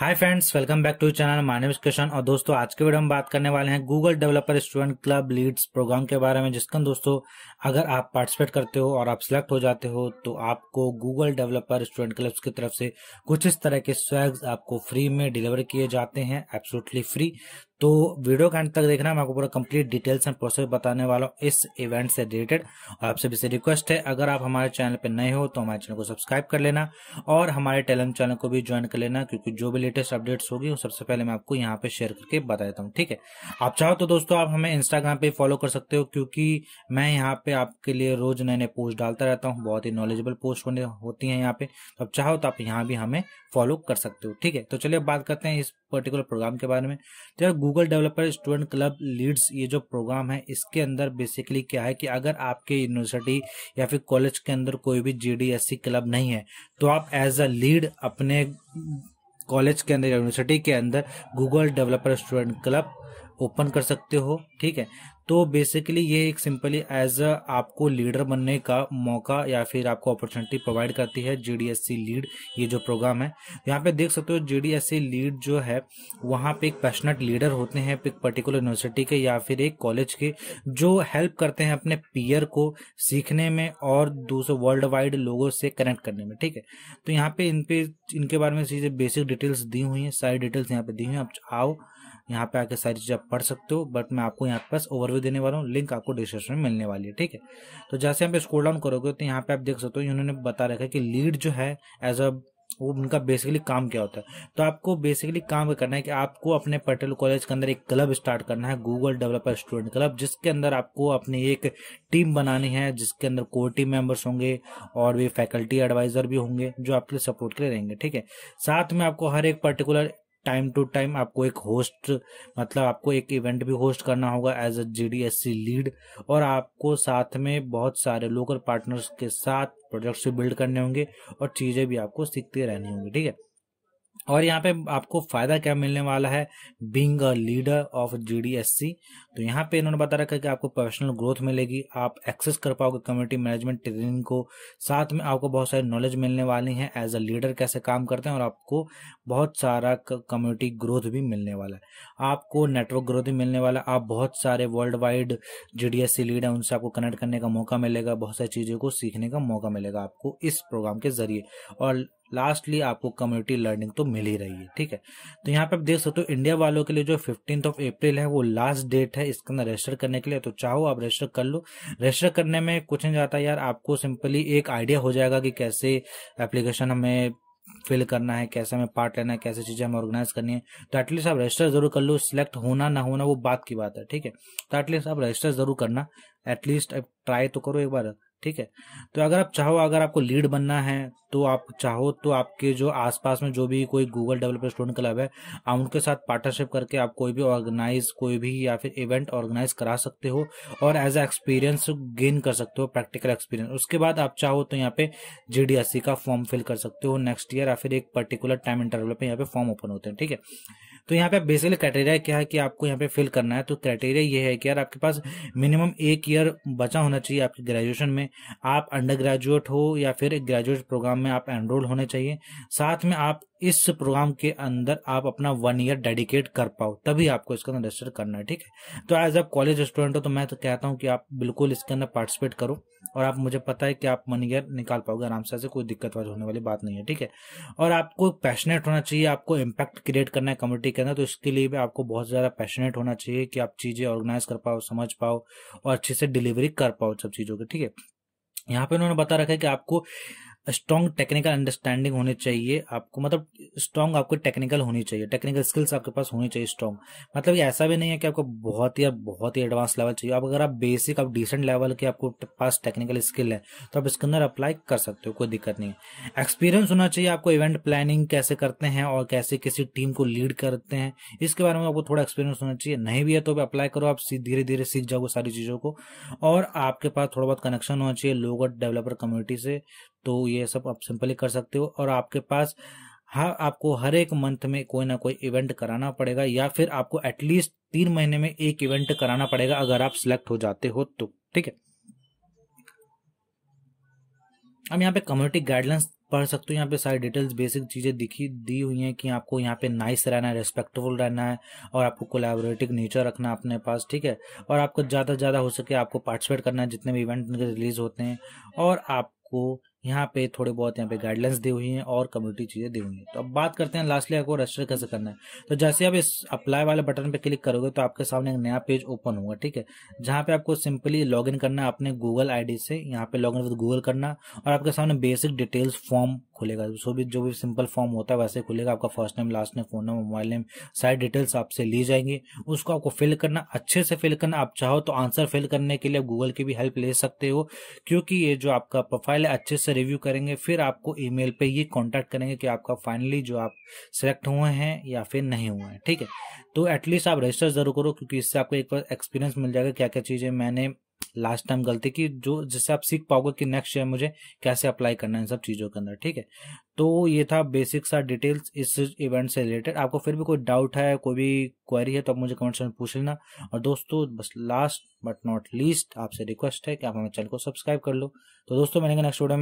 hi friends welcome back to channel Manav question और दोस्तों आज के वीडियो में बात करने वाले हैं Google developer student club leads program के बारे में जिसका दोस्तों अगर आप पार्टिसिपेट करते हो और आप सिलेक्ट हो जाते हो तो आपको गूगल डेवलपर स्टूडेंट क्लब्स की तरफ से कुछ इस तरह के स्वैग्स आपको फ्री में डिलीवर किए जाते हैं एब्सोल्युटली फ्री तो वीडियो का अंत तक देखना मैं आपको पूरा कंप्लीट डिटेल्स एंड प्रोसेस बताने वाला हूँ इस इवेंट से रिलेटेड और आप सभी से रिक्वेस्ट है अगर आप हमारे चैनल पर नए हो तो हमारे चैनल को सब्सक्राइब कर लेना और हमारे टेलम चैनल को भी ज्वाइन कर लेना क्योंकि जो भी लेटेस्ट अपडेट्स होगी वो सबसे पहले मैं आपको यहाँ पे शेयर करके बता देता हूँ ठीक है आप चाहो तो दोस्तों आप हमें इंस्टाग्राम पे फॉलो कर सकते हो क्योंकि मैं यहाँ पे आपके लिए रोज नए नए पोस्ट डालता रहता हूँ बहुत ही नॉलेजेबल पोस्ट होने होती है यहाँ पे तो आप चाहो तो आप यहाँ भी हमें फॉलो कर सकते हो ठीक है तो चलिए बात करते हैं इस पर्टिकुलर प्रोग्राम के बारे में तो यार Google developer student club leads ये जो प्रोग्राम है इसके अंदर बेसिकली क्या है कि अगर आपके यूनिवर्सिटी या फिर कॉलेज के अंदर कोई भी जी क्लब नहीं है तो आप एज अ लीड अपने कॉलेज के अंदर यूनिवर्सिटी के अंदर Google developer student club open कर सकते हो ठीक है तो बेसिकली ये एक सिंपली एज अ आपको लीडर बनने का मौका या फिर आपको अपॉर्चुनिटी प्रोवाइड करती है जीडीएससी लीड ये जो प्रोग्राम है यहाँ पे देख सकते हो जीडीएससी लीड जो है वहाँ पे एक पैशनेट लीडर होते हैं एक पर्टिकुलर यूनिवर्सिटी के या फिर एक कॉलेज के जो हेल्प करते हैं अपने पीयर को सीखने में और दूसरे वर्ल्ड वाइड लोगों से कनेक्ट करने में ठीक है तो यहाँ पे इन पे इनके बारे में चीज़ें बेसिक डिटेल्स दी हुई हैं सारी डिटेल्स यहाँ पे दी हुई हैं आप आओ यहाँ पे आके सारी चीज़ आप पढ़ सकते हो बट मैं आपको यहाँ पे पास ओवरव्यू देने वाला हूँ लिंक आपको डिस्क्रिप्शन में मिलने वाली है ठीक है तो जैसे यहाँ पे डाउन करोगे तो यहाँ पे आप देख सकते हो इन्होंने बता रखा है कि लीड जो है एज अ वो उनका बेसिकली काम क्या होता है तो आपको बेसिकली काम करना है कि आपको अपने पटेल कॉलेज के अंदर एक क्लब स्टार्ट करना है गूगल डेवलपर स्टूडेंट क्लब जिसके अंदर आपको अपनी एक टीम बनानी है जिसके अंदर कोर टीम मेंबर्स होंगे और भी फैकल्टी एडवाइजर भी होंगे जो आपके लिए सपोर्ट के लिए रहेंगे ठीक है साथ में आपको हर एक पर्टिकुलर टाइम टू टाइम आपको एक होस्ट मतलब आपको एक इवेंट भी होस्ट करना होगा एज अ सी लीड और आपको साथ में बहुत सारे लोकल पार्टनर्स के साथ प्रोजेक्ट्स भी बिल्ड करने होंगे और चीज़ें भी आपको सीखते रहनी होंगी ठीक है और यहाँ पे आपको फायदा क्या मिलने वाला है being a leader of GDSC तो यहाँ पे इन्होंने बता रखा है कि आपको प्रोफेशनल ग्रोथ मिलेगी आप एक्सेस कर पाओगे कम्युनिटी मैनेजमेंट ट्रेनिंग को साथ में आपको बहुत सारी नॉलेज मिलने वाली है एज अ लीडर कैसे काम करते हैं और आपको बहुत सारा कम्युनिटी ग्रोथ भी मिलने वाला है आपको नेटवर्क ग्रोथ भी मिलने वाला है आप बहुत सारे वर्ल्ड वाइड जी लीड है उनसे आपको कनेक्ट करने का मौका मिलेगा बहुत सारी चीज़ों को सीखने का मौका मिलेगा आपको इस प्रोग्राम के जरिए और लास्टली आपको कम्युनिटी लर्निंग तो मिल ही रही है ठीक है तो यहाँ पे आप देख सकते हो तो इंडिया वालों के लिए जो फिफ्टीन ऑफ अप्रैल है वो लास्ट डेट है इसके अंदर रजिस्टर करने के लिए तो चाहो आप रजिस्टर कर लो रजिस्टर करने में कुछ नहीं जाता यार आपको सिंपली एक आइडिया हो जाएगा कि कैसे एप्लीकेशन हमें फिल करना है कैसे हमें पार्ट लेना है कैसे चीज़ें हमें ऑर्गेनाइज करनी है तो एटलीस्ट आप रजिस्टर जरूर कर लो सिलेक्ट होना ना होना वो बात की बात है ठीक है तो एटलीस्ट आप रजिस्टर जरूर करना एटलीस्ट आप ट्राई तो करो एक बार ठीक है तो अगर आप चाहो अगर आपको लीड बनना है तो आप चाहो तो आपके जो आसपास में जो भी कोई गूगल डेवलपर स्टूडेंट क्लब है आप उनके साथ पार्टनरशिप करके आप कोई भी ऑर्गेनाइज कोई भी या फिर इवेंट ऑर्गेनाइज करा सकते हो और एज ए एक्सपीरियंस गेन कर सकते हो प्रैक्टिकल एक्सपीरियंस उसके बाद आप चाहो तो यहाँ पे जी का फॉर्म फिल कर सकते हो नेक्स्ट ईयर या फिर एक पर्टिकुलर टाइम इंटरवल पर यहाँ पे फॉर्म ओपन होते हैं ठीक है तो यहाँ पे बेसिकली क्राइटेरिया क्या है कि आपको यहाँ पे फिल करना है तो क्राइटेरिया ये है कि यार आपके पास मिनिमम एक ईयर बचा होना चाहिए आपके ग्रेजुएशन में आप अंडर ग्रेजुएट हो या फिर ग्रेजुएट प्रोग्राम में आप एनरोल होने चाहिए साथ में आप इस प्रोग्राम के अंदर आप अपना वन ईयर डेडिकेट कर पाओ तभी आपको इसके अंदर रजिस्टर करना है ठीक है तो एज अ कॉलेज स्टूडेंट हो तो मैं तो कहता हूँ कि आप बिल्कुल इसके अंदर पार्टिसिपेट करो और आप मुझे पता है कि आप वन ईयर निकाल पाओगे आराम से ऐसे कोई दिक्कत वाली होने वाली बात नहीं है ठीक है और आपको पैशनेट होना चाहिए आपको इम्पैक्ट क्रिएट करना है कम्युनिटी के अंदर तो इसके लिए भी आपको बहुत ज़्यादा पैशनेट होना चाहिए कि आप चीज़ें ऑर्गेनाइज कर पाओ समझ पाओ और अच्छे से डिलीवरी कर पाओ सब चीज़ों की ठीक है यहाँ पे उन्होंने बता रखा है कि आपको स्ट्रांग टेक्निकल अंडरस्टैंडिंग होनी चाहिए आपको मतलब स्ट्रॉन्ग आपको टेक्निकल होनी चाहिए टेक्निकल स्किल्स आपके पास होनी चाहिए स्ट्रॉन्ग मतलब ये ऐसा भी नहीं है कि आपको बहुत ही बहुत ही एडवांस लेवल चाहिए आप अगर आप बेसिक आप डिसेंट लेवल के आपको पास टेक्निकल स्किल है तो आप इसके अंदर अप्लाई कर सकते हो कोई दिक्कत नहीं एक्सपीरियंस होना चाहिए आपको इवेंट प्लानिंग कैसे करते हैं और कैसे किसी टीम को लीड करते हैं इसके बारे में आपको थोड़ा एक्सपीरियंस होना चाहिए नहीं भी है तो भी अप्लाई करो आप धीरे धीरे सीख जाओगे सारी चीज़ों को और आपके पास थोड़ा बहुत कनेक्शन होना चाहिए लोगों डेवलपर कम्युनिटी से तो ये सब आप सिंपली कर सकते हो और आपके पास हाँ आपको हर एक मंथ में कोई ना कोई इवेंट कराना पड़ेगा या फिर आपको एटलीस्ट तीन महीने में एक इवेंट कराना पड़ेगा अगर आप सिलेक्ट हो जाते हो तो ठीक है अब यहाँ पे कम्युनिटी गाइडलाइंस पढ़ सकते हो यहाँ पे सारी डिटेल्स बेसिक चीज़ें दिखी दी हुई हैं कि आपको यहाँ पे नाइस रहना है रेस्पेक्टफुल रहना है और आपको कोलेबोरेटिव नेचर रखना अपने पास ठीक है और आपको ज़्यादा से ज़्यादा हो सके आपको पार्टिसिपेट करना है जितने भी इवेंट रिलीज होते हैं और आपको यहाँ पे थोड़े बहुत यहाँ पे गाइडलाइंस दी हुई हैं और कम्युनिटी चीज़ें दी हुई हैं तो अब बात करते हैं लास्टली आपको रजिस्टर कैसे करना है तो जैसे आप इस अप्लाई वाले बटन पे क्लिक करोगे तो आपके सामने एक नया पेज ओपन होगा ठीक है जहाँ पे आपको सिंपली लॉगिन करना है अपने गूगल आई से यहाँ पे लॉग इन विद गूगल करना और आपके सामने बेसिक डिटेल्स फॉर्म खुलेगा जो भी जो भी सिंपल फॉर्म होता है वैसे खुलेगा आपका first name last name phone number mobile name सारी डिटेल्स आपसे ली जाएंगी उसको आपको फिल करना अच्छे से फिल करना आप चाहो तो आंसर फिल करने के लिए गूगल की भी हेल्प ले सकते हो क्योंकि ये जो आपका प्रोफाइल है अच्छे से से रिव्यू करेंगे फिर आपको ईमेल पे ये कांटेक्ट करेंगे कि आपका फाइनली जो आप सिलेक्ट हुए हैं या फिर नहीं हुए हैं ठीक है तो एटलीस्ट आप रजिस्टर ज़रूर करो क्योंकि इससे आपको एक बार एक्सपीरियंस मिल जाएगा क्या क्या चीज़ें मैंने लास्ट टाइम गलती की जो जिससे आप सीख पाओगे कि नेक्स्ट ईयर मुझे कैसे अप्लाई करना है इन सब चीज़ों के अंदर ठीक है तो ये था बेसिक सा डिटेल्स इस इवेंट से रिलेटेड आपको फिर भी कोई डाउट है कोई भी क्वेरी है तो आप मुझे कमेंट्स में पूछ लेना और दोस्तों बस लास्ट बट नॉट लीस्ट आपसे रिक्वेस्ट है कि आप हमारे चैनल को सब्सक्राइब कर लो तो दोस्तों मैंने नेक्स्ट वीडियो में